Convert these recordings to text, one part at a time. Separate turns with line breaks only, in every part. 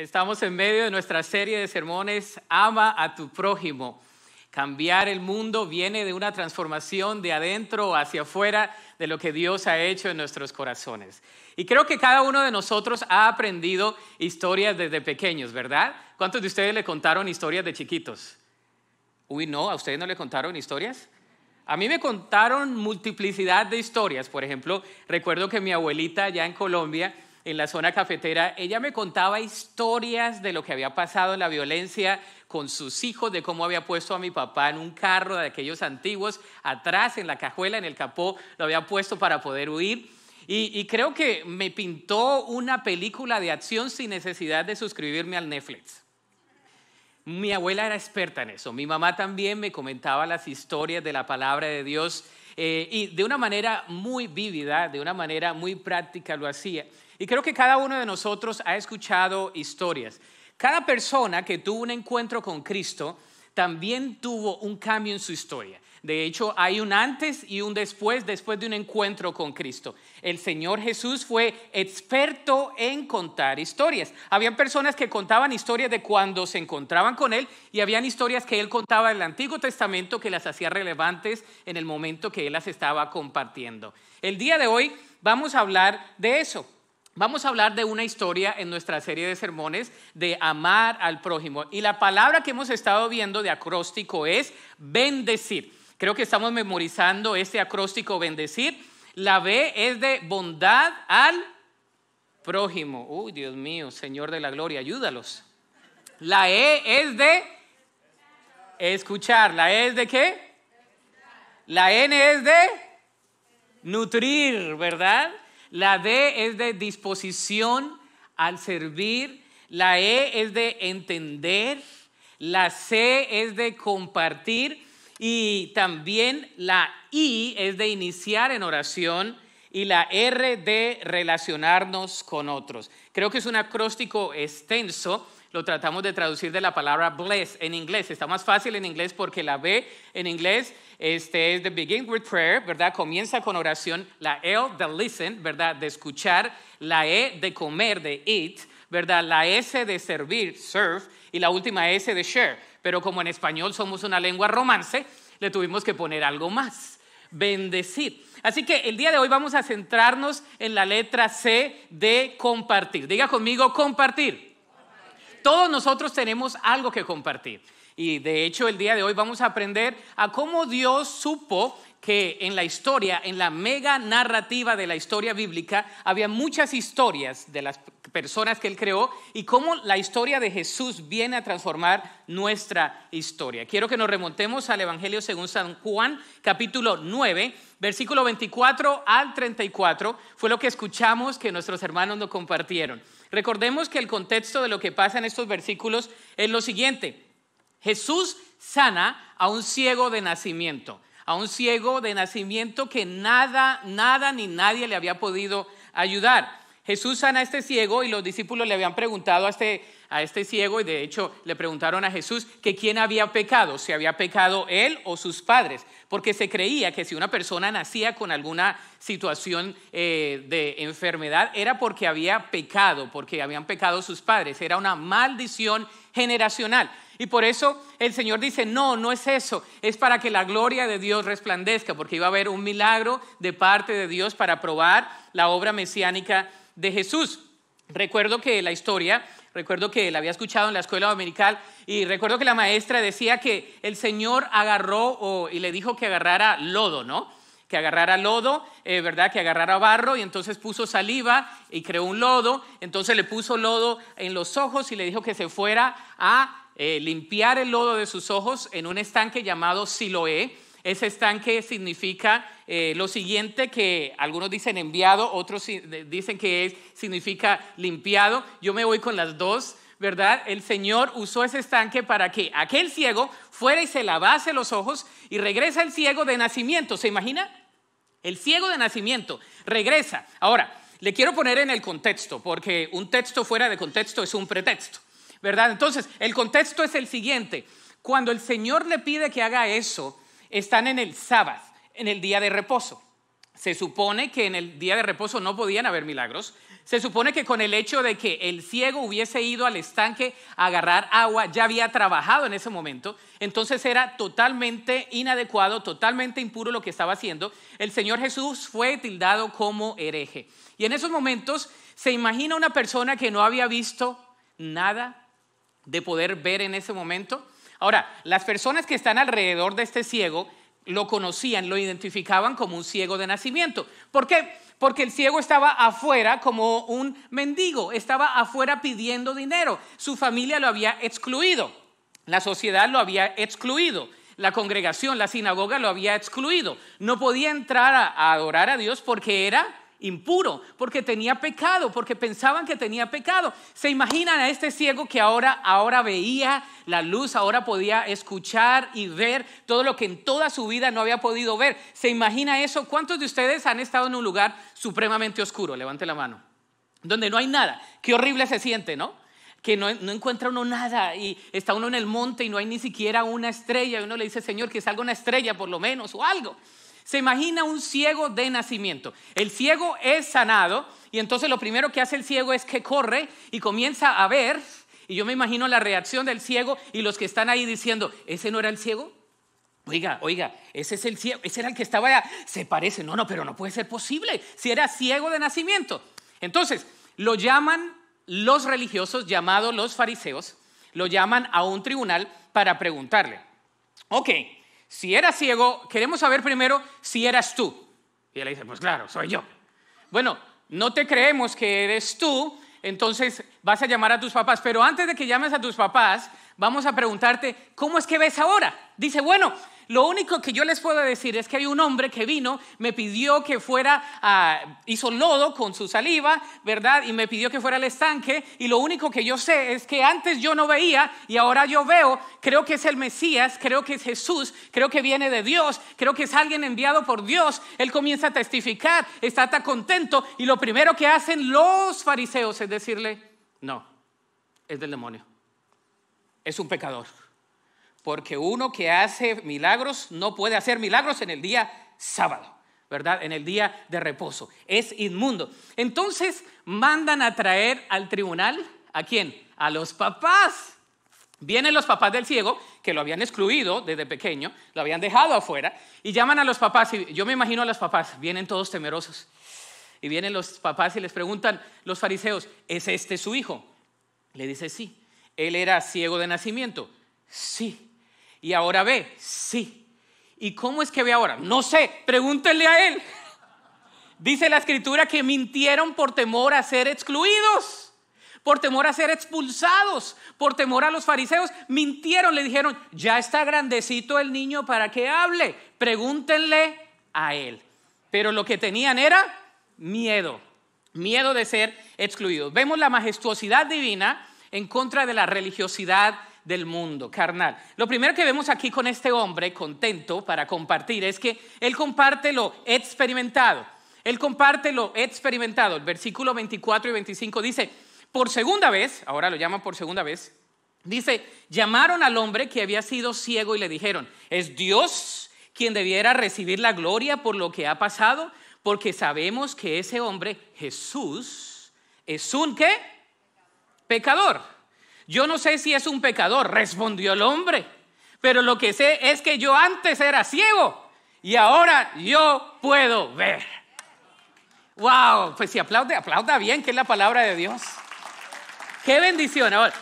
Estamos en medio de nuestra serie de sermones Ama a tu prójimo. Cambiar el mundo viene de una transformación de adentro hacia afuera de lo que Dios ha hecho en nuestros corazones. Y creo que cada uno de nosotros ha aprendido historias desde pequeños, ¿verdad? ¿Cuántos de ustedes le contaron historias de chiquitos? Uy, no, ¿a ustedes no le contaron historias? A mí me contaron multiplicidad de historias. Por ejemplo, recuerdo que mi abuelita ya en Colombia en la zona cafetera, ella me contaba historias de lo que había pasado en la violencia con sus hijos, de cómo había puesto a mi papá en un carro de aquellos antiguos, atrás, en la cajuela, en el capó, lo había puesto para poder huir. Y, creo que me pintó una película de acción sin necesidad de suscribirme al Netflix. Mi abuela era experta en eso, mi mamá también me comentaba las historias de la palabra de Dios eh, y de una manera muy vívida, de una manera muy práctica lo hacía. Y creo que cada uno de nosotros ha escuchado historias. Cada persona que tuvo un encuentro con Cristo también tuvo un cambio en su historia. De hecho, hay un antes y un después después de un encuentro con Cristo. El Señor Jesús fue experto en contar historias. Habían personas que contaban historias de cuando se encontraban con Él y habían historias que Él contaba del Antiguo Testamento que las hacía relevantes en el momento que Él las estaba compartiendo. El día de hoy vamos a hablar de eso, Vamos a hablar de una historia en nuestra serie de sermones de amar al prójimo. Y la palabra que hemos estado viendo de acróstico es bendecir. Creo que estamos memorizando este acróstico bendecir. La B es de bondad al prójimo. Uy, Dios mío, Señor de la Gloria, ayúdalos. La E es de escuchar. ¿La E es de qué? La N es de nutrir, ¿verdad? La D es de disposición al servir. La E es de entender. La C es de compartir. Y también la I es de iniciar en oración y la R de relacionarnos con otros. Creo que es un acróstico extenso lo tratamos de traducir de la palabra bless en inglés. Está más fácil en inglés porque la B en inglés este, es the begin with prayer, ¿verdad? Comienza con oración. La L de listen, ¿verdad? De escuchar. La E de comer, de eat, ¿verdad? La S de servir, serve. Y la última S de share. Pero como en español somos una lengua romance, le tuvimos que poner algo más. Bendecir. Así que el día de hoy vamos a centrarnos en la letra C de compartir. Diga conmigo compartir todos nosotros tenemos algo que compartir. Y de hecho el día de hoy vamos a aprender a cómo Dios supo que en la historia, en la mega narrativa de la historia bíblica, había muchas historias de las personas que él creó y cómo la historia de Jesús viene a transformar nuestra historia. Quiero que nos remontemos al Evangelio según San Juan, capítulo 9, versículo 24 al 34, fue lo que escuchamos que nuestros hermanos nos compartieron. Recordemos que el contexto de lo que pasa en estos versículos es lo siguiente. Jesús sana a un ciego de nacimiento, a un ciego de nacimiento que nada, nada ni nadie le había podido ayudar. Jesús sana a este ciego y los discípulos le habían preguntado a este, a este ciego y de hecho le preguntaron a Jesús que quién había pecado, si había pecado él o sus padres porque se creía que si una persona nacía con alguna situación eh, de enfermedad era porque había pecado, porque habían pecado sus padres, era una maldición generacional. Y por eso el Señor dice, no, no es eso, es para que la gloria de Dios resplandezca, porque iba a haber un milagro de parte de Dios para probar la obra mesiánica de Jesús. Recuerdo que la historia Recuerdo que la había escuchado en la escuela dominical y recuerdo que la maestra decía que el Señor agarró y le dijo que agarrara lodo, ¿no? que agarrara lodo, eh, ¿verdad? Que agarrara barro y entonces puso saliva y creó un lodo. Entonces le puso lodo en los ojos y le dijo que se fuera a eh, limpiar el lodo de sus ojos en un estanque llamado Siloé. Ese estanque significa eh, lo siguiente que algunos dicen enviado, otros dicen que es, significa limpiado. Yo me voy con las dos. ¿verdad? El Señor usó ese estanque para que aquel ciego fuera y se lavase los ojos y regresa el ciego de nacimiento. ¿Se imagina? El ciego de nacimiento regresa. Ahora, le quiero poner en el contexto, porque un texto fuera de contexto es un pretexto, ¿verdad? Entonces, el contexto es el siguiente. Cuando el Señor le pide que haga eso, están en el sábado en el día de reposo. Se supone que en el día de reposo no podían haber milagros. Se supone que con el hecho de que el ciego hubiese ido al estanque a agarrar agua, ya había trabajado en ese momento. Entonces era totalmente inadecuado, totalmente impuro lo que estaba haciendo. El Señor Jesús fue tildado como hereje. Y en esos momentos se imagina una persona que no había visto nada de poder ver en ese momento. Ahora, las personas que están alrededor de este ciego lo conocían, lo identificaban como un ciego de nacimiento. ¿Por qué? Porque el ciego estaba afuera como un mendigo, estaba afuera pidiendo dinero. Su familia lo había excluido, la sociedad lo había excluido, la congregación, la sinagoga lo había excluido. No podía entrar a, a adorar a Dios porque era impuro, porque tenía pecado, porque pensaban que tenía pecado. Se imaginan a este ciego que ahora, ahora veía la luz, ahora podía escuchar y ver todo lo que en toda su vida no había podido ver. ¿Se imagina eso? ¿Cuántos de ustedes han estado en un lugar supremamente oscuro? Levante la mano. Donde no hay nada. Qué horrible se siente, ¿no? que no, no, encuentra uno nada y está uno en el monte y no hay ni siquiera una estrella y uno le dice, Señor, que salga una estrella por lo menos o algo. Se imagina un ciego de nacimiento. El ciego es sanado y entonces lo primero que hace el ciego es que corre y comienza a ver. Y yo me imagino la reacción del ciego y los que están ahí diciendo, ¿ese no era el ciego? Oiga, oiga, ese es el ciego, ese era el que estaba allá. Se parece, no, no, pero no puede ser posible si era ciego de nacimiento. Entonces, lo llaman los religiosos, llamados los fariseos, lo llaman a un tribunal para preguntarle, ok, si era ciego, queremos saber primero si eras tú. Y él le dice, pues claro, soy yo. Bueno, no te creemos que eres tú, entonces vas a llamar a tus papás, pero antes de que llames a tus papás, vamos a preguntarte, ¿cómo es que ves ahora? Dice, bueno, lo único que yo les puedo decir es que hay un hombre que vino, me pidió que fuera, ah, hizo lodo con su saliva, ¿verdad? Y me pidió que fuera al estanque. Y lo único que yo sé es que antes yo no veía y ahora yo veo, creo que es el Mesías, creo que es Jesús, creo que viene de Dios, creo que es alguien enviado por Dios. Él comienza a testificar, está tan contento y lo primero que hacen los fariseos es decirle, no, es del demonio, es un pecador porque uno que hace milagros no puede hacer milagros en el día sábado, ¿verdad? En el día de reposo. Es inmundo. Entonces mandan a traer al tribunal a quién? A los papás. Vienen los papás del ciego, que lo habían excluido desde pequeño, lo habían dejado afuera, y llaman a los papás, y yo me imagino a los papás, vienen todos temerosos. Y vienen los papás y les preguntan los fariseos, ¿es este su hijo? Le dice, sí. Él era ciego de nacimiento. Sí y ahora ve, sí. ¿Y cómo es que ve ahora? No sé, pregúntenle a él. Dice la escritura que mintieron por temor a ser excluidos, por temor a ser expulsados, por temor a los fariseos. Mintieron, le dijeron, ya está grandecito el niño para que hable, pregúntenle a él. Pero lo que tenían era miedo, miedo de ser excluidos. Vemos la majestuosidad divina en contra de la religiosidad del mundo, carnal. Lo primero que vemos aquí con este hombre contento para compartir es que él comparte lo experimentado. Él comparte lo experimentado. El versículo 24 y 25 dice, por segunda vez, ahora lo llama por segunda vez, dice, llamaron al hombre que había sido ciego y le dijeron, es Dios quien debiera recibir la gloria por lo que ha pasado, porque sabemos que ese hombre, Jesús, es un qué? Pecador yo no sé si es un pecador, respondió el hombre, pero lo que sé es que yo antes era ciego y ahora yo puedo ver. Wow, pues si aplaude, aplauda bien, que es la palabra de Dios. Qué bendición. Ahora,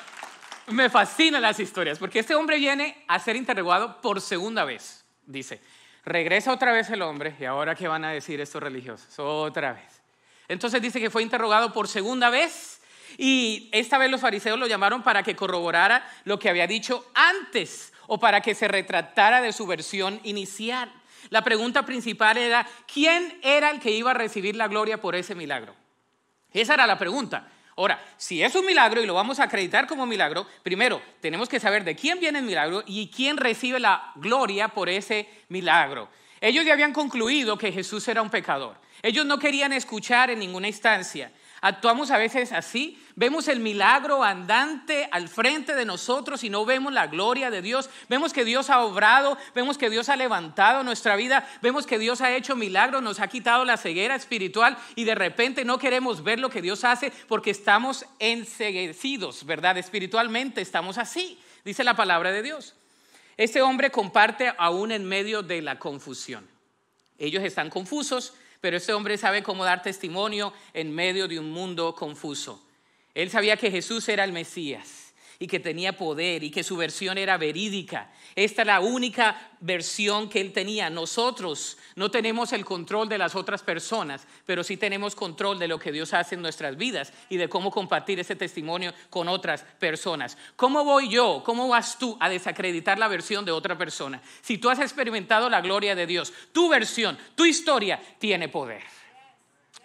me fascinan las historias, porque este hombre viene a ser interrogado por segunda vez, dice. Regresa otra vez el hombre, y ahora qué van a decir estos religiosos, otra vez. Entonces dice que fue interrogado por segunda vez y esta vez los fariseos lo llamaron para que corroborara lo que había dicho antes o para que se retratara de su versión inicial. La pregunta principal era, ¿quién era el que iba a recibir la gloria por ese milagro? Esa era la pregunta. Ahora, si es un milagro y lo vamos a acreditar como milagro, primero tenemos que saber de quién viene el milagro y quién recibe la gloria por ese milagro. Ellos ya habían concluido que Jesús era un pecador. Ellos no querían escuchar en ninguna instancia Actuamos a veces así, vemos el milagro andante al frente de nosotros y no vemos la gloria de Dios. Vemos que Dios ha obrado, vemos que Dios ha levantado nuestra vida, vemos que Dios ha hecho milagros, nos ha quitado la ceguera espiritual y de repente no queremos ver lo que Dios hace porque estamos enseguecidos, ¿verdad? Espiritualmente estamos así, dice la palabra de Dios. Este hombre comparte aún en medio de la confusión. Ellos están confusos, pero ese hombre sabe cómo dar testimonio en medio de un mundo confuso. Él sabía que Jesús era el Mesías y que tenía poder y que su versión era verídica. Esta es la única versión que él tenía. Nosotros no tenemos el control de las otras personas, pero sí tenemos control de lo que Dios hace en nuestras vidas y de cómo compartir ese testimonio con otras personas. ¿Cómo voy yo? ¿Cómo vas tú a desacreditar la versión de otra persona? Si tú has experimentado la gloria de Dios, tu versión, tu historia tiene poder.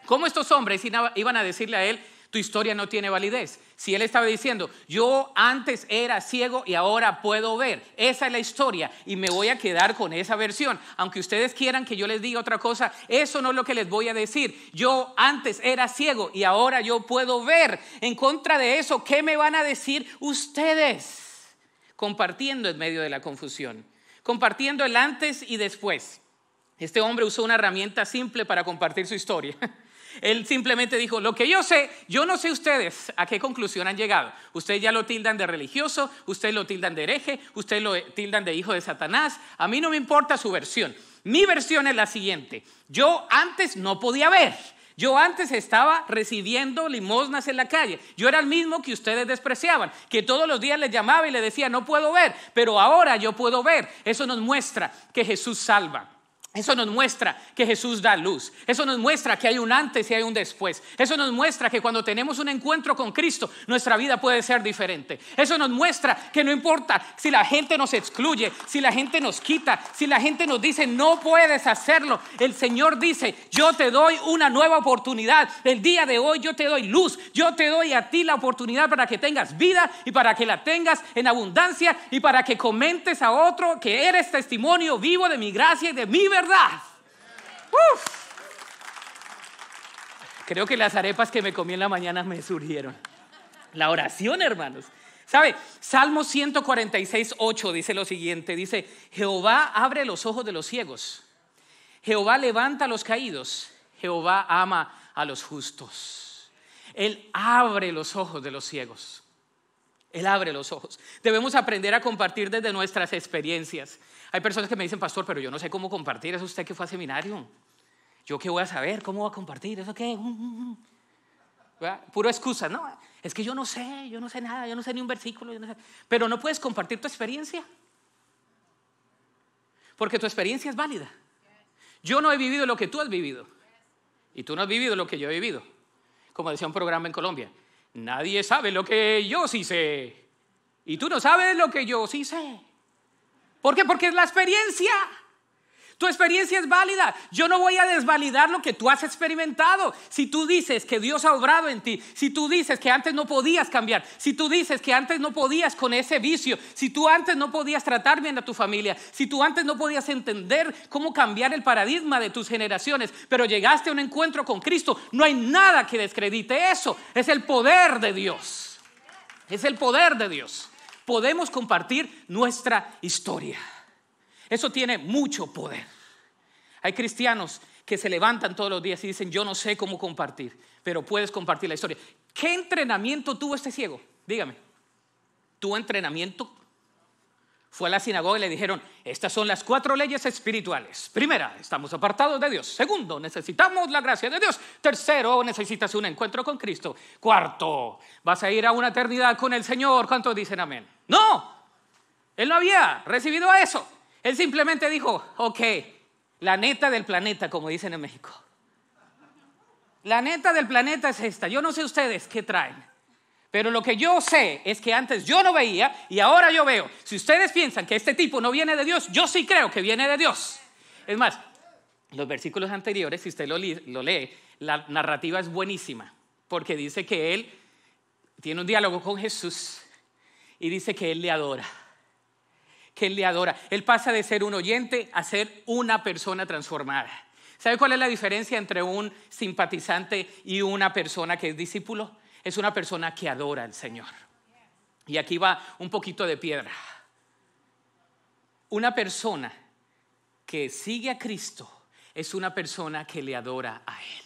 ¿Cómo estos hombres iban a decirle a él, tu historia no tiene validez. Si él estaba diciendo, yo antes era ciego y ahora puedo ver, esa es la historia y me voy a quedar con esa versión. Aunque ustedes quieran que yo les diga otra cosa, eso no es lo que les voy a decir. Yo antes era ciego y ahora yo puedo ver. En contra de eso, ¿qué me van a decir ustedes? Compartiendo en medio de la confusión, compartiendo el antes y después. Este hombre usó una herramienta simple para compartir su historia. Él simplemente dijo, lo que yo sé, yo no sé ustedes a qué conclusión han llegado. Ustedes ya lo tildan de religioso, ustedes lo tildan de hereje, ustedes lo tildan de hijo de Satanás. A mí no me importa su versión. Mi versión es la siguiente. Yo antes no podía ver. Yo antes estaba recibiendo limosnas en la calle. Yo era el mismo que ustedes despreciaban, que todos los días les llamaba y les decía, no puedo ver, pero ahora yo puedo ver. Eso nos muestra que Jesús salva. Eso nos muestra que Jesús da luz. Eso nos muestra que hay un antes y hay un después. Eso nos muestra que cuando tenemos un encuentro con Cristo, nuestra vida puede ser diferente. Eso nos muestra que no importa si la gente nos excluye, si la gente nos quita, si la gente nos dice no puedes hacerlo. El Señor dice, yo te doy una nueva oportunidad. El día de hoy yo te doy luz. Yo te doy a ti la oportunidad para que tengas vida y para que la tengas en abundancia y para que comentes a otro que eres testimonio vivo de mi gracia y de mi verdad Creo que las arepas que me comí en la mañana me surgieron. La oración, hermanos. ¿Sabe? Salmo 146, 8 dice lo siguiente. Dice, Jehová abre los ojos de los ciegos. Jehová levanta a los caídos. Jehová ama a los justos. Él abre los ojos de los ciegos. Él abre los ojos. Debemos aprender a compartir desde nuestras experiencias. Hay personas que me dicen, pastor, pero yo no sé cómo compartir, eso usted que fue a seminario. ¿Yo qué voy a saber? ¿Cómo voy a compartir? ¿Eso qué? Mm, mm, mm". Puro excusa, ¿no? Es que yo no sé, yo no sé nada, yo no sé ni un versículo. no sé. Pero no puedes compartir tu experiencia. Porque tu experiencia es válida. Yo no he vivido lo que tú has vivido. Y tú no has vivido lo que yo he vivido. Como decía un programa en Colombia, nadie sabe lo que yo sí sé. Y tú no sabes lo que yo sí sé. ¿Por qué? Porque es la experiencia. Tu experiencia es válida. Yo no voy a desvalidar lo que tú has experimentado. Si tú dices que Dios ha obrado en ti, si tú dices que antes no podías cambiar, si tú dices que antes no podías con ese vicio, si tú antes no podías tratar bien a tu familia, si tú antes no podías entender cómo cambiar el paradigma de tus generaciones, pero llegaste a un encuentro con Cristo, no hay nada que descredite eso. Es el poder de Dios. Es el poder de Dios podemos compartir nuestra historia. Eso tiene mucho poder. Hay cristianos que se levantan todos los días y dicen, yo no sé cómo compartir, pero puedes compartir la historia. ¿Qué entrenamiento tuvo este ciego? Dígame, ¿tuvo entrenamiento fue a la sinagoga y le dijeron, estas son las cuatro leyes espirituales. Primera, estamos apartados de Dios. Segundo, necesitamos la gracia de Dios. Tercero, necesitas un encuentro con Cristo. Cuarto, vas a ir a una eternidad con el Señor. ¿Cuántos dicen amén? No, él no había recibido eso. Él simplemente dijo, ok, la neta del planeta, como dicen en México. La neta del planeta es esta. Yo no sé ustedes qué traen. Pero lo que yo sé es que antes yo no veía y ahora yo veo. Si ustedes piensan que este tipo no viene de Dios, yo sí creo que viene de Dios. Es más, los versículos anteriores, si usted lo lee, la narrativa es buenísima, porque dice que él tiene un diálogo con Jesús y dice que él le adora que él le adora. Él pasa de ser un oyente a ser una persona transformada. ¿Sabe cuál es la diferencia entre un simpatizante y una persona que es discípulo? es una persona que adora al Señor. Y aquí va un poquito de piedra. Una persona que sigue a Cristo es una persona que le adora a Él.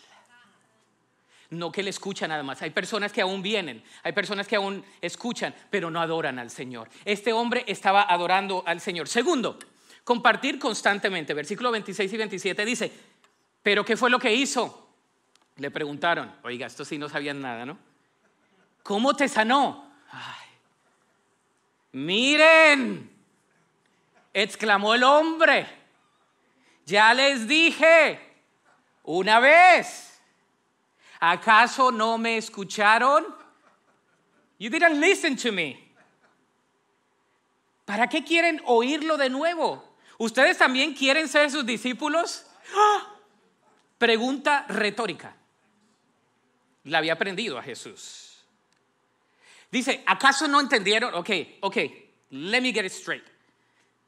No que le escucha nada más. Hay personas que aún vienen, hay personas que aún escuchan, pero no adoran al Señor. Este hombre estaba adorando al Señor. Segundo, compartir constantemente. Versículo 26 y 27 dice, pero ¿qué fue lo que hizo? Le preguntaron, oiga, esto sí no sabían nada, ¿no? ¿Cómo te sanó? Miren, exclamó el hombre, ya les dije una vez, ¿acaso no me escucharon? You didn't listen to me. ¿Para qué quieren oírlo de nuevo? ¿Ustedes también quieren ser sus discípulos? ¡Ah! Pregunta retórica. La había aprendido a Jesús. Dice, ¿acaso no entendieron? Ok, ok, let me get it straight.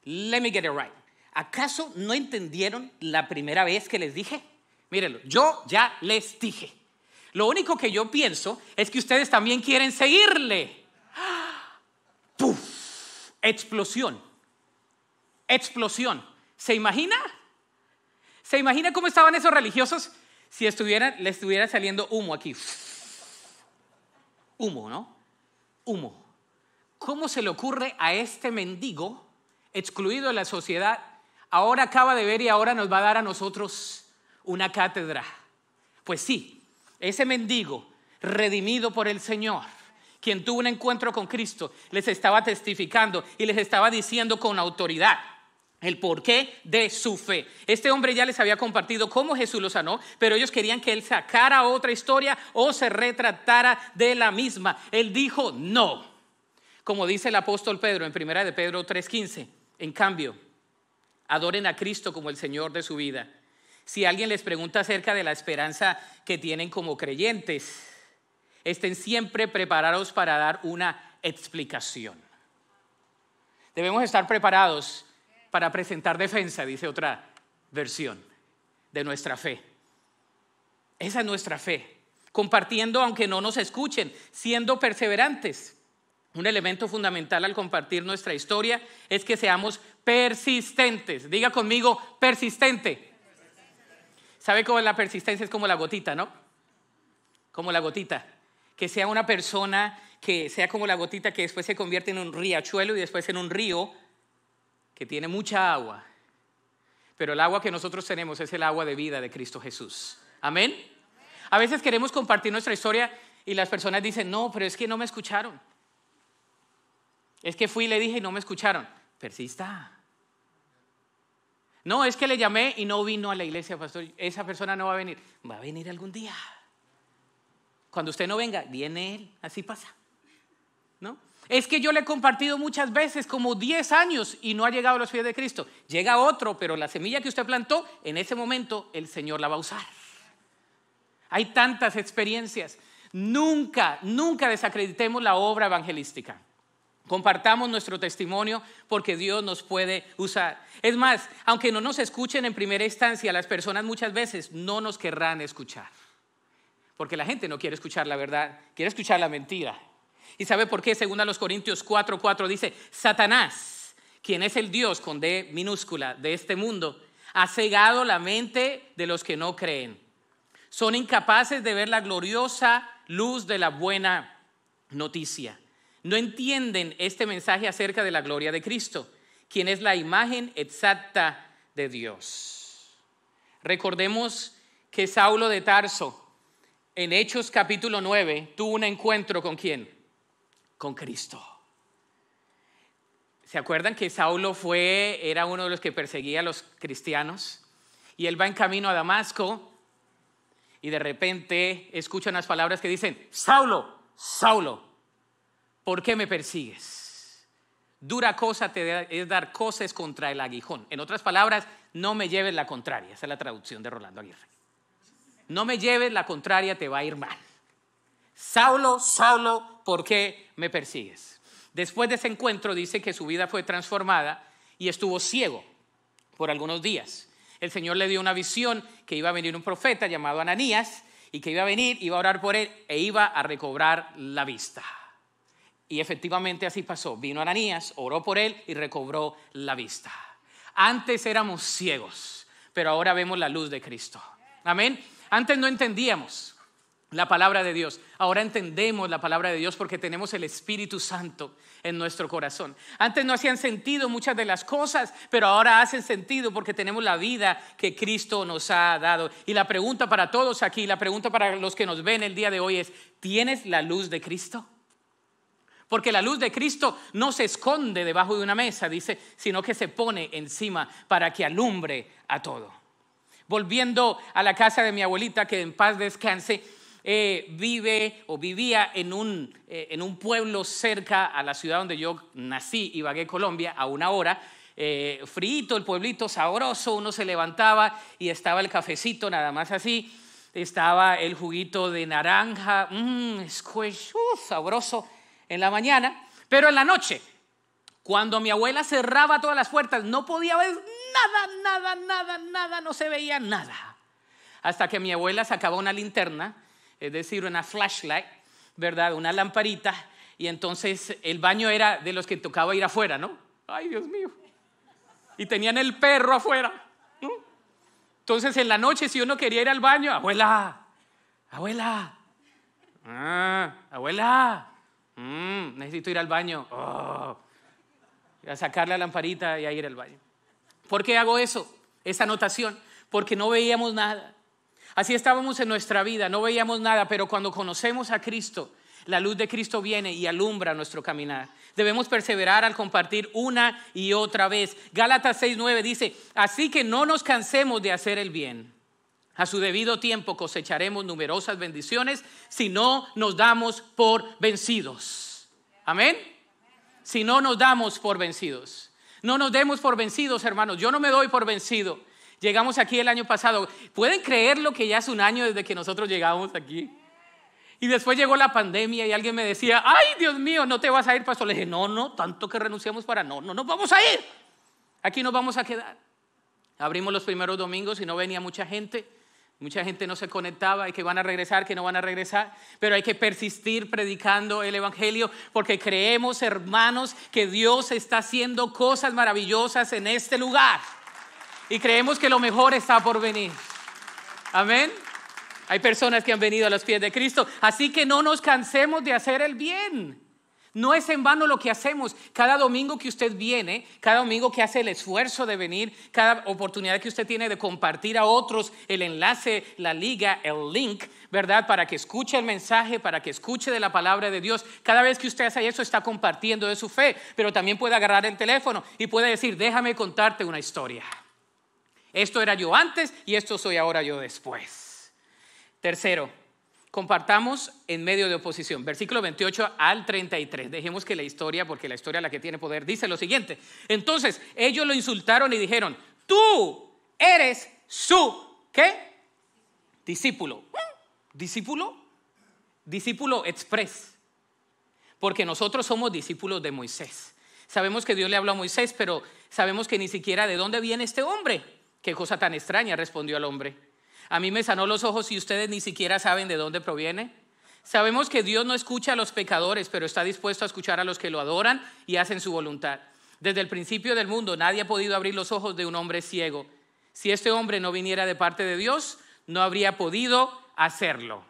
Let me get it right. ¿Acaso no entendieron la primera vez que les dije? Mírenlo, yo ya les dije. Lo único que yo pienso es que ustedes también quieren seguirle. ¡Puf! Explosión. Explosión. ¿Se imagina? ¿Se imagina cómo estaban esos religiosos si estuvieran, le estuviera saliendo humo aquí? Humo, ¿no? humo. ¿Cómo se le ocurre a este mendigo, excluido de la sociedad, ahora acaba de ver y ahora nos va a dar a nosotros una cátedra? Pues sí, ese mendigo, redimido por el Señor, quien tuvo un encuentro con Cristo, les estaba testificando y les estaba diciendo con autoridad, el porqué de su fe. Este hombre ya les había compartido cómo Jesús lo sanó, pero ellos querían que él sacara otra historia o se retratara de la misma. Él dijo, no, como dice el apóstol Pedro en primera de Pedro 3:15. En cambio, adoren a Cristo como el Señor de su vida. Si alguien les pregunta acerca de la esperanza que tienen como creyentes, estén siempre preparados para dar una explicación. Debemos estar preparados para presentar defensa, dice otra versión, de nuestra fe. Esa es nuestra fe, compartiendo aunque no nos escuchen, siendo perseverantes. Un elemento fundamental al compartir nuestra historia es que seamos persistentes. Diga conmigo, persistente. ¿Sabe cómo la persistencia es como la gotita, no? Como la gotita. Que sea una persona que sea como la gotita que después se convierte en un riachuelo y después en un río que tiene mucha agua, pero el agua que nosotros tenemos es el agua de vida de Cristo Jesús. Amén. A veces queremos compartir nuestra historia y las personas dicen, no, pero es que no me escucharon. Es que fui y le dije y no me escucharon. Persista. No, es que le llamé y no vino a la iglesia, pastor. Esa persona no va a venir. Va a venir algún día. Cuando usted no venga, viene él. Así pasa. ¿No? Es que yo le he compartido muchas veces, como 10 años, y no ha llegado a los pies de Cristo. Llega otro, pero la semilla que usted plantó, en ese momento el Señor la va a usar. Hay tantas experiencias. Nunca, nunca desacreditemos la obra evangelística. Compartamos nuestro testimonio porque Dios nos puede usar. Es más, aunque no nos escuchen en primera instancia, las personas muchas veces no nos querrán escuchar. Porque la gente no quiere escuchar la verdad, quiere escuchar la mentira. ¿Y sabe por qué? Según a los Corintios 4:4 dice, Satanás, quien es el Dios con D minúscula de este mundo, ha cegado la mente de los que no creen. Son incapaces de ver la gloriosa luz de la buena noticia. No entienden este mensaje acerca de la gloria de Cristo, quien es la imagen exacta de Dios. Recordemos que Saulo de Tarso, en Hechos capítulo 9, tuvo un encuentro con quién? con Cristo. ¿Se acuerdan que Saulo fue, era uno de los que perseguía a los cristianos? Y él va en camino a Damasco y de repente escucha unas palabras que dicen, Saulo, Saulo, ¿por qué me persigues? Dura cosa te es dar cosas contra el aguijón. En otras palabras, no me lleves la contraria. Esa es la traducción de Rolando Aguirre. No me lleves la contraria, te va a ir mal. Saulo, Saulo, ¿por qué me persigues? Después de ese encuentro dice que su vida fue transformada y estuvo ciego por algunos días. El Señor le dio una visión que iba a venir un profeta llamado Ananías y que iba a venir, iba a orar por él e iba a recobrar la vista. Y efectivamente así pasó. Vino Ananías, oró por él y recobró la vista. Antes éramos ciegos, pero ahora vemos la luz de Cristo. Amén. Antes no entendíamos, la palabra de Dios. Ahora entendemos la palabra de Dios porque tenemos el Espíritu Santo en nuestro corazón. Antes no hacían sentido muchas de las cosas, pero ahora hacen sentido porque tenemos la vida que Cristo nos ha dado. Y la pregunta para todos aquí, la pregunta para los que nos ven el día de hoy es, ¿tienes la luz de Cristo? Porque la luz de Cristo no se esconde debajo de una mesa, dice, sino que se pone encima para que alumbre a todo. Volviendo a la casa de mi abuelita, que en paz descanse, eh, vive o vivía eh, en un, pueblo cerca a la ciudad donde yo nací, y Ibagué, Colombia, a una hora. Eh, frito, el pueblito sabroso, uno se levantaba y estaba el cafecito nada más así, estaba el juguito de naranja, mmm, sabroso en la mañana, pero en la noche, cuando mi abuela cerraba todas las puertas, no podía ver nada, nada, nada, nada, no se veía nada. Hasta que mi abuela sacaba una linterna es decir, una flashlight, ¿verdad? Una lamparita. Y entonces el baño era de los que tocaba ir afuera, ¿no? Ay, Dios mío. Y tenían el perro afuera. Entonces en la noche, si uno quería ir al baño, abuela, abuela, ah, abuela, mm, necesito ir al baño. Oh, a sacar la lamparita y a ir al baño. ¿Por qué hago eso? Esa anotación. Porque no veíamos nada. Así estábamos en nuestra vida, no veíamos nada, pero cuando conocemos a Cristo, la luz de Cristo viene y alumbra nuestro caminar. Debemos perseverar al compartir una y otra vez. Gálatas 6:9 dice, así que no nos cansemos de hacer el bien. A su debido tiempo cosecharemos numerosas bendiciones si no nos damos por vencidos. Amén. Si no nos damos por vencidos. No nos demos por vencidos, hermanos. Yo no me doy por vencido. Llegamos aquí el año pasado. ¿Pueden creer lo que ya es un año desde que nosotros llegamos aquí? Y después llegó la pandemia y alguien me decía, ay Dios mío, no te vas a ir, pastor. Le dije, no, no, tanto que renunciamos para no, no nos vamos a ir. Aquí nos vamos a quedar. Abrimos los primeros domingos y no venía mucha gente. Mucha gente no se conectaba y que van a regresar, que no van a regresar, pero hay que persistir predicando el Evangelio porque creemos, hermanos, que Dios está haciendo cosas maravillosas en este lugar y creemos que lo mejor está por venir. Amén. Hay personas que han venido a los pies de Cristo. Así que no nos cansemos de hacer el bien. No es en vano lo que hacemos. Cada domingo que usted viene, cada domingo que hace el esfuerzo de venir, cada oportunidad que usted tiene de compartir a otros el enlace, la liga, el link, ¿verdad? Para que escuche el mensaje, para que escuche de la palabra de Dios. Cada vez que usted hace eso está compartiendo de su fe, pero también puede agarrar el teléfono y puede decir, déjame contarte una historia. Esto era yo antes y esto soy ahora yo después. Tercero, compartamos en medio de oposición. Versículo 28 al 33. Dejemos que la historia, porque la historia es la que tiene poder, dice lo siguiente. Entonces ellos lo insultaron y dijeron, tú eres su, ¿qué? Discípulo. ¿Discípulo? Discípulo express. Porque nosotros somos discípulos de Moisés. Sabemos que Dios le habló a Moisés, pero sabemos que ni siquiera de dónde viene este hombre. Qué cosa tan extraña, respondió el hombre. A mí me sanó los ojos y ustedes ni siquiera saben de dónde proviene. Sabemos que Dios no escucha a los pecadores, pero está dispuesto a escuchar a los que lo adoran y hacen su voluntad. Desde el principio del mundo nadie ha podido abrir los ojos de un hombre ciego. Si este hombre no viniera de parte de Dios, no habría podido hacerlo.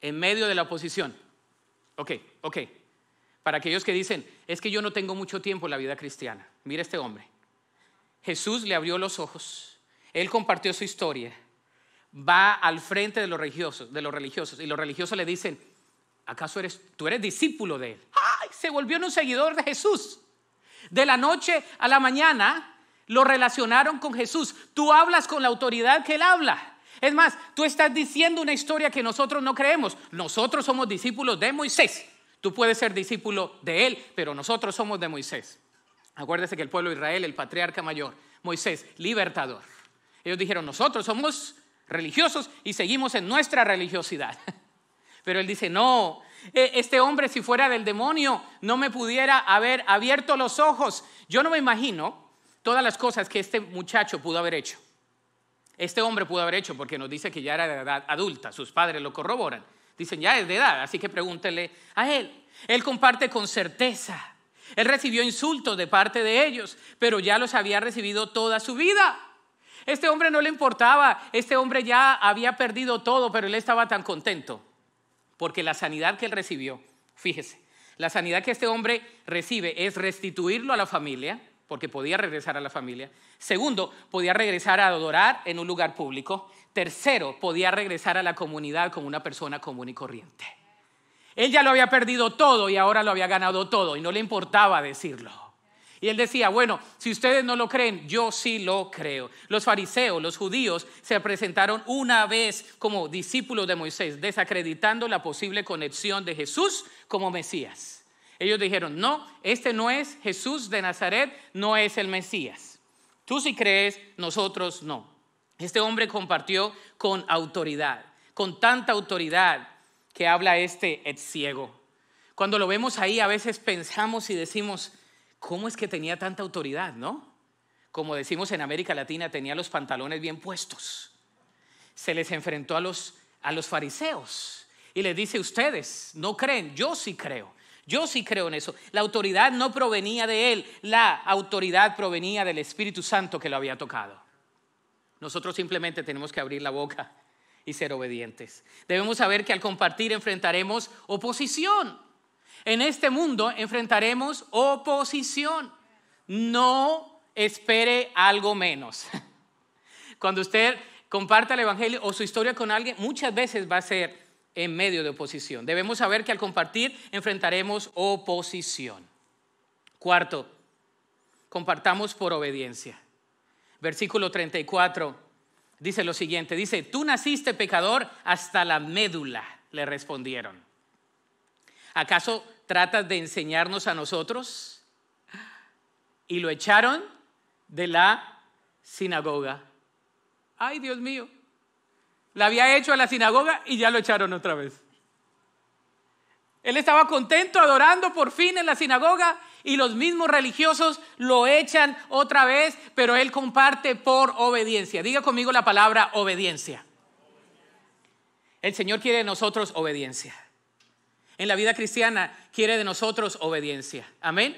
En medio de la oposición. Ok, ok. Para aquellos que dicen, es que yo no tengo mucho tiempo en la vida cristiana. Mira este hombre. Jesús le abrió los ojos. Él compartió su historia. Va al frente de los religiosos, de los religiosos y los religiosos le dicen, ¿acaso eres tú eres discípulo de él? ¡Ay! Se volvió un seguidor de Jesús. De la noche a la mañana lo relacionaron con Jesús. Tú hablas con la autoridad que él habla. Es más, tú estás diciendo una historia que nosotros no creemos. Nosotros somos discípulos de Moisés. Tú puedes ser discípulo de él, pero nosotros somos de Moisés. Acuérdese que el pueblo de Israel, el patriarca mayor, Moisés, libertador. Ellos dijeron, nosotros somos religiosos y seguimos en nuestra religiosidad. Pero él dice, no, e, este hombre si fuera del demonio no me pudiera haber abierto los ojos. Yo no me imagino todas las cosas que este muchacho pudo haber hecho. Este hombre pudo haber hecho porque nos dice que ya era de edad adulta, sus padres lo corroboran. Dicen, ya es de edad, así que pregúntele a él. Él comparte con certeza él recibió insultos de parte de ellos, pero ya los había recibido toda su vida. Este hombre no le importaba, este hombre ya había perdido todo, pero él estaba tan contento, porque la sanidad que él recibió, fíjese, la sanidad que este hombre recibe es restituirlo a la familia, porque podía regresar a la familia. Segundo, podía regresar a adorar en un lugar público. Tercero, podía regresar a la comunidad como una persona común y corriente. Él ya lo había perdido todo y ahora lo había ganado todo y no le importaba decirlo. Y él decía, bueno, si ustedes no lo creen, yo sí lo creo. Los fariseos, los judíos, se presentaron una vez como discípulos de Moisés, desacreditando la posible conexión de Jesús como Mesías. Ellos dijeron, no, este no es Jesús de Nazaret, no es el Mesías. Tú sí crees, nosotros no. Este hombre compartió con autoridad, con tanta autoridad que habla este ex ciego. Cuando lo vemos ahí a veces pensamos y decimos, ¿cómo es que tenía tanta autoridad, no? Como decimos en América Latina, tenía los pantalones bien puestos. Se les enfrentó a los, a los fariseos y les dice, ustedes no creen, yo sí creo. Yo sí creo en eso. La autoridad no provenía de él, la autoridad provenía del Espíritu Santo que lo había tocado. Nosotros simplemente tenemos que abrir la boca y ser obedientes. Debemos saber que al compartir enfrentaremos oposición. En este mundo enfrentaremos oposición. No espere algo menos. Cuando usted comparta el Evangelio o su historia con alguien, muchas veces va a ser en medio de oposición. Debemos saber que al compartir enfrentaremos oposición. Cuarto, compartamos por obediencia. Versículo 34 dice lo siguiente, dice, tú naciste pecador hasta la médula, le respondieron. ¿Acaso tratas de enseñarnos a nosotros? Y lo echaron de la sinagoga. Ay, Dios mío, la había hecho a la sinagoga y ya lo echaron otra vez. Él estaba contento adorando por fin en la sinagoga y los mismos religiosos lo echan otra vez, pero él comparte por obediencia. Diga conmigo la palabra obediencia. El Señor quiere de nosotros obediencia. En la vida cristiana quiere de nosotros obediencia. Amén.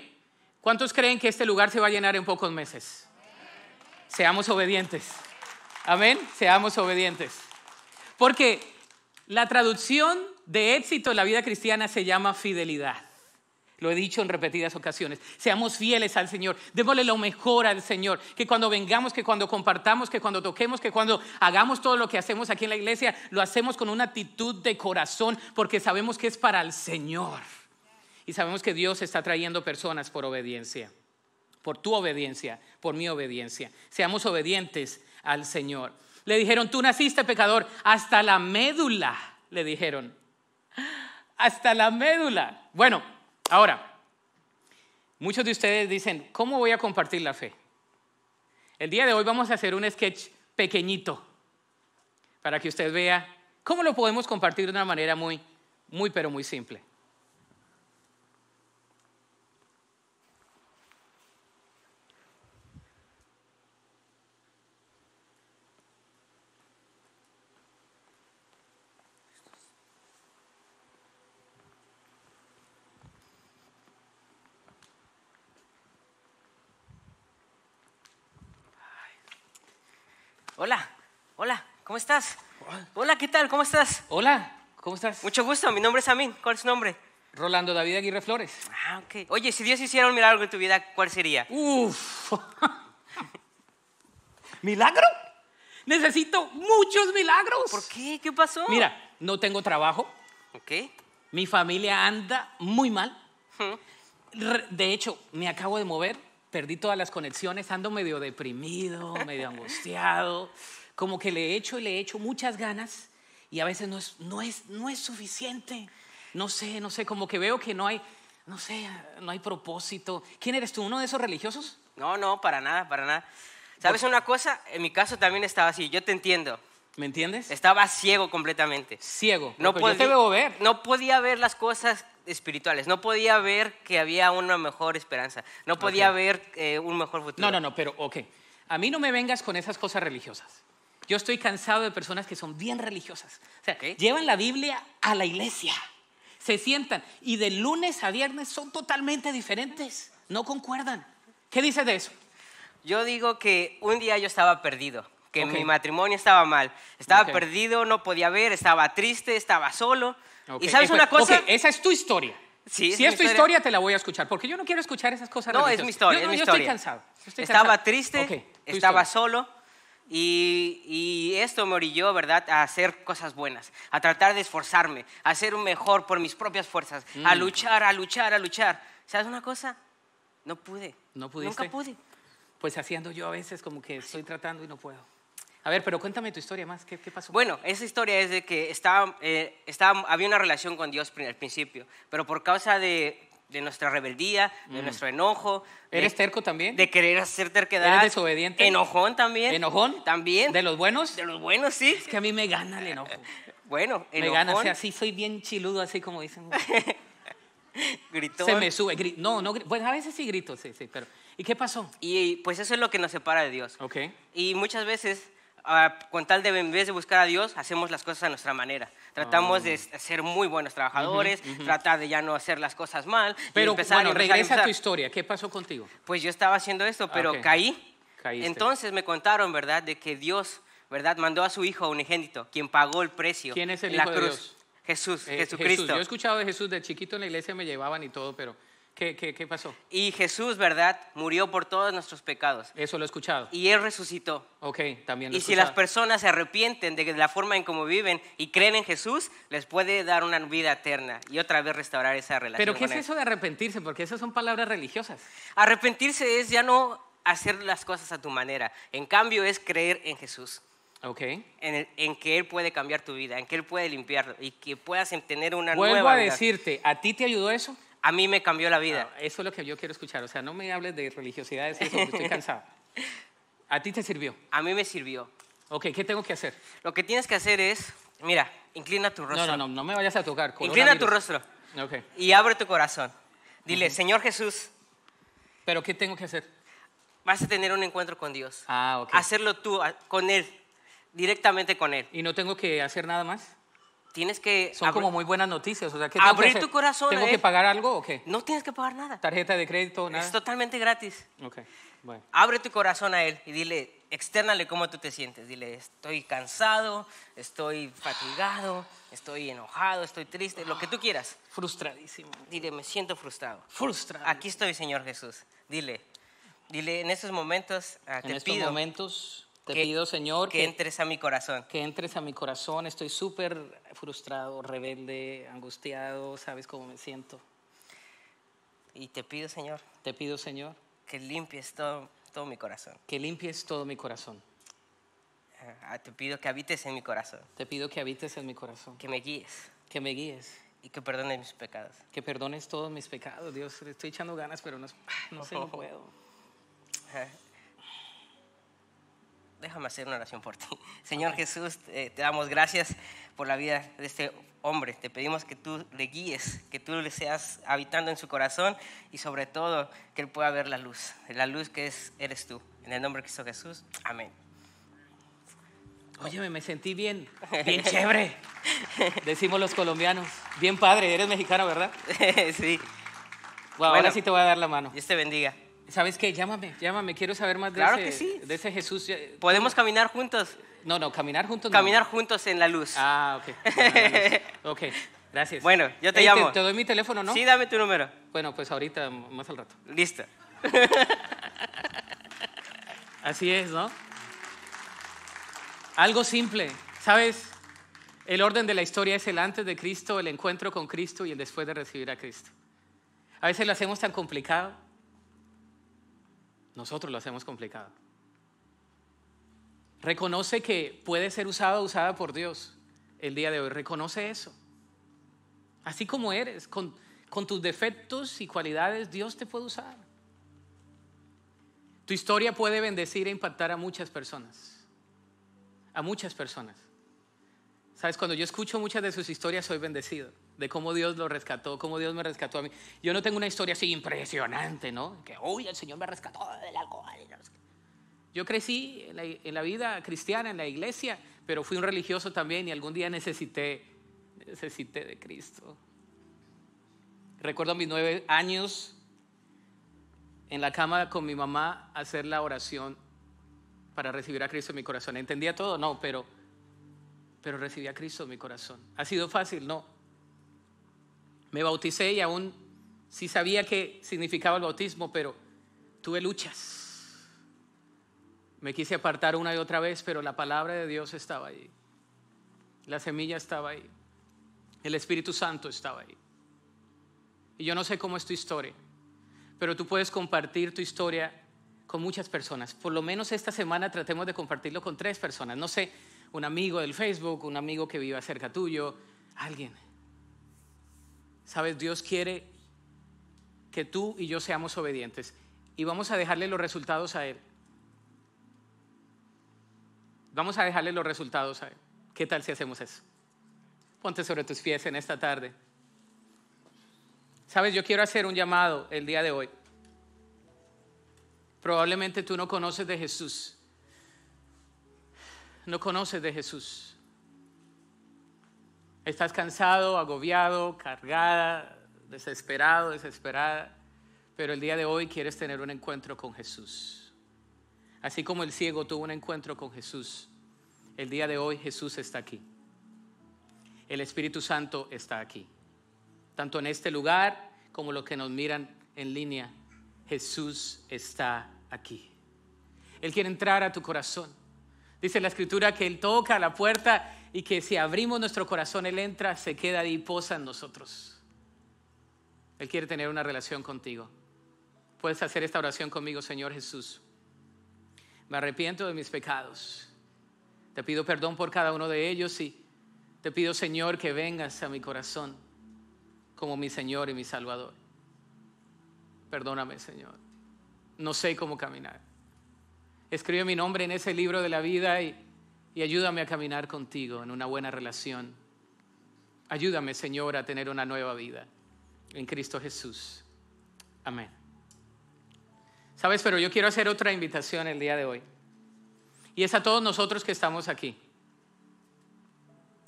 ¿Cuántos creen que este lugar se va a llenar en pocos meses? Seamos obedientes. Amén. Seamos obedientes. Porque la traducción de éxito en la vida cristiana se llama fidelidad. Lo he dicho en repetidas ocasiones. Seamos fieles al Señor. Démosle lo mejor al Señor. Que cuando vengamos, que cuando compartamos, que cuando toquemos, que cuando hagamos todo lo que hacemos aquí en la iglesia, lo hacemos con una actitud de corazón porque sabemos que es para el Señor. Y sabemos que Dios está trayendo personas por obediencia. Por tu obediencia, por mi obediencia. Seamos obedientes al Señor. Le dijeron, tú naciste pecador hasta la médula, le dijeron hasta la médula. Bueno, ahora, muchos de ustedes dicen, ¿cómo voy a compartir la fe? El día de hoy vamos a hacer un sketch pequeñito para que usted vea cómo lo podemos compartir de una manera muy, muy, pero muy simple.
Hola, hola, ¿cómo estás? Hola, ¿qué tal? ¿Cómo estás? Hola, ¿cómo estás? Mucho gusto, mi nombre es Amin. ¿Cuál es tu nombre? Rolando David Aguirre Flores. Ah, ok. Oye, si Dios hiciera un milagro en tu vida, ¿cuál sería? Uf.
¿Milagro? Necesito
muchos milagros. ¿Por qué? ¿Qué pasó? Mira,
no tengo trabajo. Ok. Mi familia anda muy mal. De hecho, me acabo de mover perdí todas las conexiones, ando medio deprimido, medio angustiado, como que le he hecho y le he hecho muchas ganas y a veces no es, no es, no es suficiente. No sé, no sé, como que veo que no hay, no sé, no hay propósito. ¿Quién eres tú, uno de esos religiosos?
No, no, para nada, para nada. ¿Sabes una cosa? En mi caso también estaba así, yo te entiendo. ¿Me entiendes? Estaba ciego completamente. Ciego. No podía, ver. No podía ver las cosas espirituales. No podía ver que había una mejor esperanza. No podía ver eh, un mejor futuro. No, no, no, pero ok. A mí no me vengas
con esas cosas religiosas. Yo estoy cansado de personas que son bien religiosas. O sea, llevan la Biblia a la iglesia. Se sientan y de lunes a viernes son totalmente diferentes. No concuerdan. ¿Qué dices de eso?
Yo digo que un día yo estaba perdido que mi matrimonio estaba mal. Estaba perdido, no podía ver, estaba triste,
estaba solo. ¿Y sabes eh, una cosa? esa es tu historia. Sí, si es, tu historia. te la voy a escuchar, porque yo no quiero escuchar esas cosas. No, es mi historia. estoy cansado. estaba triste, estaba solo.
Y, esto me orilló, ¿verdad?, a hacer cosas buenas, a tratar de esforzarme, a ser un mejor por mis propias fuerzas, a mm. luchar, a luchar, a luchar. ¿Sabes una cosa? No pude. No pude Nunca pude.
Pues haciendo yo a veces como que estoy tratando y no puedo. A ver, pero cuéntame tu historia más, ¿qué, qué pasó?
Bueno, esa historia es de que estaba, eh, estaba, había una relación con Dios al principio, pero por causa de, nuestra rebeldía, de mm. nuestro enojo. ¿Eres
terco también? De querer hacer terquedad. ¿Eres desobediente? Enojón
también. ¿Enojón? También. ¿De los buenos? De los buenos, sí. Es que a mí me gana el enojo. bueno, enojón. Me gana, así
soy bien chiludo, así como dicen. Gritó. Se me sube. No,
no, pues a veces sí grito, sí, sí, pero... ¿Y qué pasó? Y pues eso es lo que nos separa de Dios. Ok. Y muchas veces con tal de en vez de buscar a Dios, hacemos las cosas a nuestra manera. Tratamos de ah. ser muy buenos trabajadores, tratar de ya no hacer las cosas mal. Pero empezar, bueno, regresa a, tu
historia. ¿Qué pasó contigo?
Pues yo estaba haciendo esto, ah, pero caí. Entonces me contaron, ¿verdad?, de que Dios, ¿verdad?, mandó a su hijo un unigénito, quien pagó el precio. ¿Quién es el hijo la cruz. Jesús, eh, Jesucristo. Yo he escuchado
de Jesús de chiquito en la iglesia me llevaban y todo, pero ¿Qué, pasó?
Y Jesús, ¿verdad? Murió por todos nuestros pecados. Eso lo he escuchado. Y Él resucitó. Ok, también lo he escuchado. Y si las personas se arrepienten de la forma en cómo viven y creen en Jesús, les puede dar una vida eterna y otra vez restaurar esa relación. Pero ¿qué es eso
de arrepentirse? Porque esas son palabras religiosas.
Arrepentirse es ya no hacer las cosas a tu manera. En cambio es creer en Jesús. Ok. En, que Él puede cambiar tu vida, en que Él puede limpiarlo y que puedas tener una nueva vida. Vuelvo a decirte,
¿a ti te ayudó eso?
a mí me cambió la vida. Ah, eso es lo que yo quiero escuchar. O sea, no me hables de religiosidad, es eso, estoy cansado. ¿A ti te sirvió? A mí me sirvió. Ok, ¿qué tengo que hacer? Lo que tienes que hacer es, mira, inclina tu rostro. No, no, no, no me vayas a tocar. Inclina tu rostro. Ok. Y abre tu corazón. Dile, Señor Jesús. ¿Pero qué tengo que hacer? Vas a tener un encuentro con Dios. Ah, ok. Hacerlo tú, con Él, directamente con Él. ¿Y no tengo que hacer nada más? tienes que... Son como muy buenas noticias, o sea, que... Abrir tu corazón. ¿Tengo ¿eh? que pagar algo o qué? No tienes que pagar nada. Tarjeta
de crédito, nada. Es
totalmente gratis. Ok, bueno. Abre tu corazón a Él y dile, externale cómo tú te sientes. Dile, estoy cansado, estoy fatigado, estoy enojado, estoy triste, lo que tú quieras. Frustradísimo. Dile, me siento frustrado. Frustrado. Aquí estoy, Señor Jesús. Dile, dile, en estos momentos ah, en estos pido momentos te pido, Señor, que, entres a mi corazón. Que entres a mi corazón. Estoy súper frustrado, rebelde, angustiado, sabes cómo me siento. Y te pido, Señor. Te pido, Señor. Que limpies todo, todo mi corazón. Que limpies todo mi corazón. Ah, te pido que habites en mi corazón. Te pido que habites en mi corazón. Que me guíes. Que me guíes. Y que perdones mis pecados. Que perdones todos mis pecados, Dios. Le estoy echando ganas, pero no, no sé, no oh. puedo. Ah, déjame hacer una oración por ti. Señor Jesús, eh, te damos gracias por la vida de este hombre. Te pedimos que tú le guíes, que tú le seas habitando en su corazón y sobre todo que él pueda ver la luz, la luz que es, eres tú. En el nombre de Cristo Jesús, amén.
Oye, me sentí bien, bien chévere. Decimos los colombianos. Bien padre, eres mexicano, ¿verdad? sí. ahora sí te voy a dar la mano. Dios te bendiga. ¿Sabes qué? Llámame, llámame, quiero saber más de, ese, Jesús. Eh,
¿Podemos caminar juntos? No, no, caminar juntos. Caminar juntos en la luz. Ah, ok. ok, gracias. Bueno, yo te llamo. Te, doy mi teléfono, ¿no? Sí, dame tu número. Bueno, pues ahorita, más
al rato. Listo. Así es, ¿no? Algo simple, ¿sabes? El orden de la historia es el antes de Cristo, el encuentro con Cristo y el después de recibir a Cristo. A veces lo hacemos tan complicado nosotros lo hacemos complicado. Reconoce que puede ser usado, usada por Dios el día de hoy. Reconoce eso. Así como eres, con, con tus defectos y cualidades, Dios te puede usar. Tu historia puede bendecir e impactar a muchas personas. A muchas personas. Sabes, cuando yo escucho muchas de sus historias, soy bendecido de cómo Dios lo rescató, cómo Dios me rescató a mí. Yo no tengo una historia así impresionante, ¿no? Que, uy, el Señor me rescató del alcohol. Yo crecí en la, vida cristiana, en la iglesia, pero fui un religioso también y algún día necesité, necesité de Cristo. Recuerdo mis nueve años en la cama con mi mamá hacer la oración para recibir a Cristo en mi corazón. Entendía todo, no, pero, pero recibí a Cristo en mi corazón. ¿Ha sido fácil? No, me bauticé y aún sí sabía qué significaba el bautismo, pero tuve luchas. Me quise apartar una y otra vez, pero la palabra de Dios estaba ahí. La semilla estaba ahí. El Espíritu Santo estaba ahí. Y yo no sé cómo es tu historia, pero tú puedes compartir tu historia con muchas personas. Por lo menos esta semana tratemos de compartirlo con tres personas. No sé, un amigo del Facebook, un amigo que viva cerca tuyo, alguien. Sabes, Dios quiere que tú y yo seamos obedientes y vamos a dejarle los resultados a Él. Vamos a dejarle los resultados a Él. ¿Qué tal si hacemos eso? Ponte sobre tus pies en esta tarde. Sabes, yo quiero hacer un llamado el día de hoy. Probablemente tú no conoces de Jesús. No conoces de Jesús. Estás cansado, agobiado, cargada, desesperado, desesperada, pero el día de hoy quieres tener un encuentro con Jesús. Así como el ciego tuvo un encuentro con Jesús, el día de hoy Jesús está aquí. El Espíritu Santo está aquí. Tanto en este lugar como los que nos miran en línea, Jesús está aquí. Él quiere entrar a tu corazón. Dice la escritura que Él toca la puerta y que si abrimos nuestro corazón, Él entra, se queda y posa en nosotros. Él quiere tener una relación contigo. Puedes hacer esta oración conmigo, Señor Jesús. Me arrepiento de mis pecados. Te pido perdón por cada uno de ellos y te pido, Señor, que vengas a mi corazón como mi Señor y mi Salvador. Perdóname, Señor. No sé cómo caminar. Escribe mi nombre en ese libro de la vida y y ayúdame a caminar contigo en una buena relación. Ayúdame, Señor, a tener una nueva vida en Cristo Jesús. Amén. Sabes, pero yo quiero hacer otra invitación el día de hoy. Y es a todos nosotros que estamos aquí.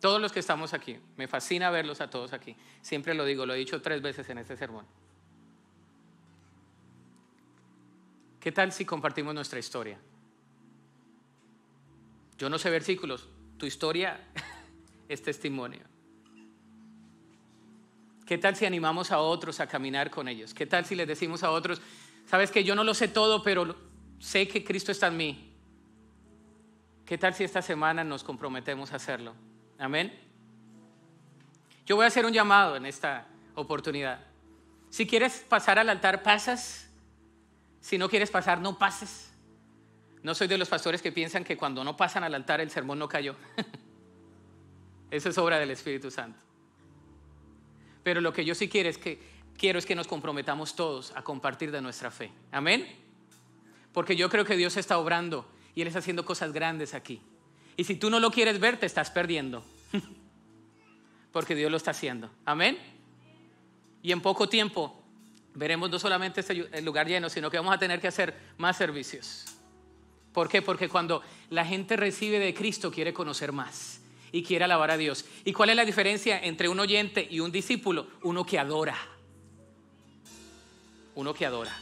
Todos los que estamos aquí. Me fascina verlos a todos aquí. Siempre lo digo, lo he dicho tres veces en este sermón. ¿Qué tal si compartimos nuestra historia? Yo no sé versículos, tu historia es testimonio. ¿Qué tal si animamos a otros a caminar con ellos? ¿Qué tal si les decimos a otros, sabes que yo no lo sé todo, pero sé que Cristo está en mí? ¿Qué tal si esta semana nos comprometemos a hacerlo? Amén. Yo voy a hacer un llamado en esta oportunidad. Si quieres pasar al altar, pasas. Si no quieres pasar, no pases. No soy de los pastores que piensan que cuando no pasan al altar el sermón no cayó. Esa es obra del Espíritu Santo. Pero lo que yo sí quiero es que, quiero es que nos comprometamos todos a compartir de nuestra fe. Amén. Porque yo creo que Dios está obrando y Él está haciendo cosas grandes aquí. Y si tú no lo quieres ver, te estás perdiendo. Porque Dios lo está haciendo. Amén. Y en poco tiempo veremos no solamente este lugar lleno, sino que vamos a tener que hacer más servicios. ¿Por qué? Porque cuando la gente recibe de Cristo quiere conocer más y quiere alabar a Dios. ¿Y cuál es la diferencia entre un oyente y un discípulo? Uno que adora. Uno que adora.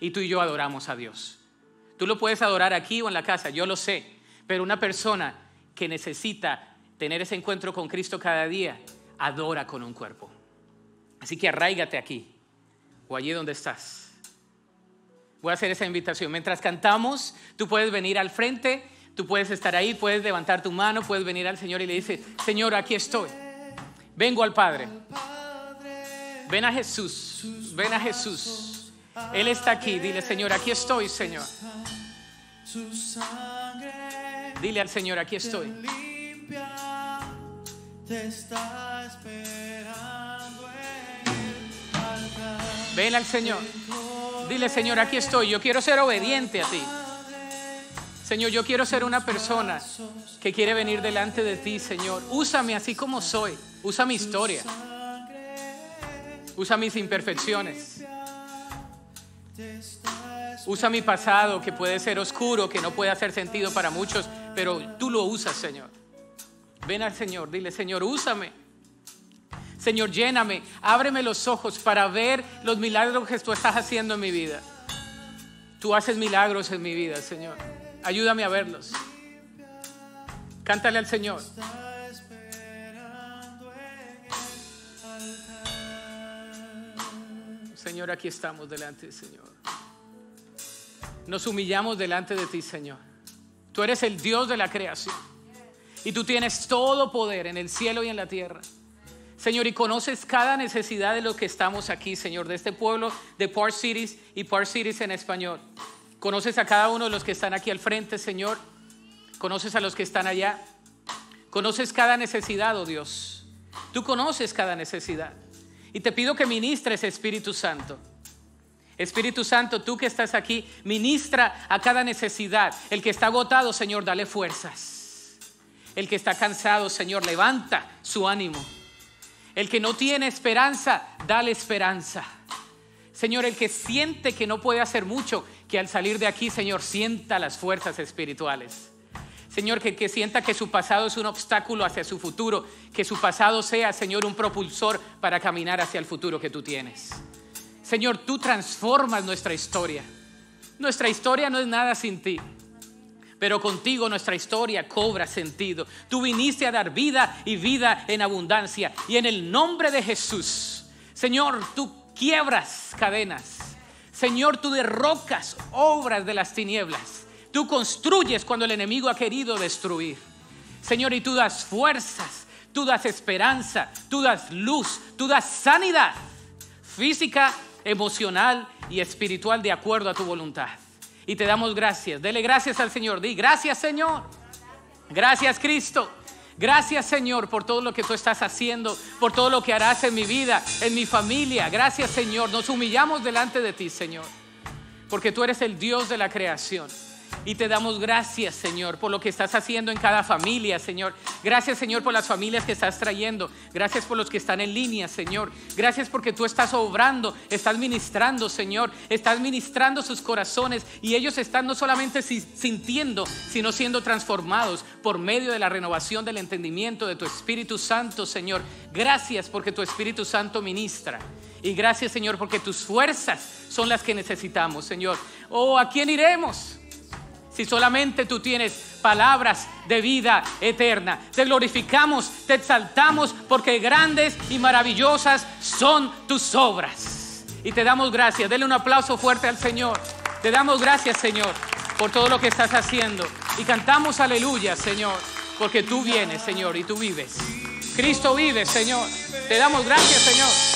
Y tú y yo adoramos a Dios. Tú lo puedes adorar aquí o en la casa, yo lo sé. Pero una persona que necesita tener ese encuentro con Cristo cada día, adora con un cuerpo. Así que arraigate aquí o allí donde estás. Voy a hacer esa invitación. Mientras cantamos, tú puedes venir al frente, tú puedes estar ahí, puedes levantar tu mano, puedes venir al Señor y le dices, Señor, aquí estoy. Vengo al Padre. Ven a Jesús, ven a Jesús. Él está aquí. Dile, Señor, aquí estoy, Señor.
Dile al Señor, aquí estoy.
Ven al Señor. Dile, Señor, aquí estoy. Yo quiero ser obediente a ti. Señor, yo quiero ser una persona que quiere venir delante de ti, Señor. Úsame así como soy. Usa mi historia. Usa mis imperfecciones. Usa mi pasado que puede ser oscuro, que no puede hacer sentido para muchos, pero tú lo usas, Señor. Ven al Señor, dile, Señor, úsame. Señor, lléname, ábreme los ojos para ver los milagros que tú estás haciendo en mi vida. Tú haces milagros en mi vida, Señor. Ayúdame a verlos. Cántale al Señor. Señor, aquí estamos delante del Señor. Nos humillamos delante de ti, Señor. Tú eres el Dios de la creación. Y tú tienes todo poder en el cielo y en la tierra. Señor, y conoces cada necesidad de los que estamos aquí, Señor, de este pueblo, de Park Cities y Park Cities en español. Conoces a cada uno de los que están aquí al frente, Señor. Conoces a los que están allá. Conoces cada necesidad, oh Dios. Tú conoces cada necesidad. Y te pido que ministres, Espíritu Santo. Espíritu Santo, tú que estás aquí, ministra a cada necesidad. El que está agotado, Señor, dale fuerzas. El que está cansado, Señor, levanta su ánimo. El que no tiene esperanza, dale esperanza. Señor, el que siente que no puede hacer mucho, que al salir de aquí, Señor, sienta las fuerzas espirituales. Señor, que, que sienta que su pasado es un obstáculo hacia su futuro, que su pasado sea, Señor, un propulsor para caminar hacia el futuro que tú tienes. Señor, tú transformas nuestra historia. Nuestra historia no es nada sin ti. Pero contigo nuestra historia cobra sentido. Tú viniste a dar vida y vida en abundancia. Y en el nombre de Jesús, Señor, tú quiebras cadenas. Señor, tú derrocas obras de las tinieblas. Tú construyes cuando el enemigo ha querido destruir. Señor, y tú das fuerzas, tú das esperanza, tú das luz, tú das sanidad física, emocional y espiritual de acuerdo a tu voluntad y te damos gracias. Dele gracias al Señor. Di gracias Señor. Gracias Cristo. Gracias Señor por todo lo que tú estás haciendo, por todo lo que harás en mi vida, en mi familia. Gracias Señor. Nos humillamos delante de ti Señor. Porque tú eres el Dios de la creación. Y te damos gracias, Señor, por lo que estás haciendo en cada familia, Señor. Gracias, Señor, por las familias que estás trayendo. Gracias por los que están en línea, Señor. Gracias porque tú estás obrando, estás ministrando, Señor. Estás ministrando sus corazones y ellos están no solamente sintiendo, sino siendo transformados por medio de la renovación del entendimiento de tu Espíritu Santo, Señor. Gracias porque tu Espíritu Santo ministra. Y gracias, Señor, porque tus fuerzas son las que necesitamos, Señor. Oh, ¿a quién iremos? si solamente tú tienes palabras de vida eterna. Te glorificamos, te exaltamos, porque grandes y maravillosas son tus obras. Y te damos gracias. Dele un aplauso fuerte al Señor. Te damos gracias, Señor, por todo lo que estás haciendo. Y cantamos aleluya, Señor, porque tú vienes, Señor, y tú vives. Cristo vive, Señor. Te damos gracias, Señor.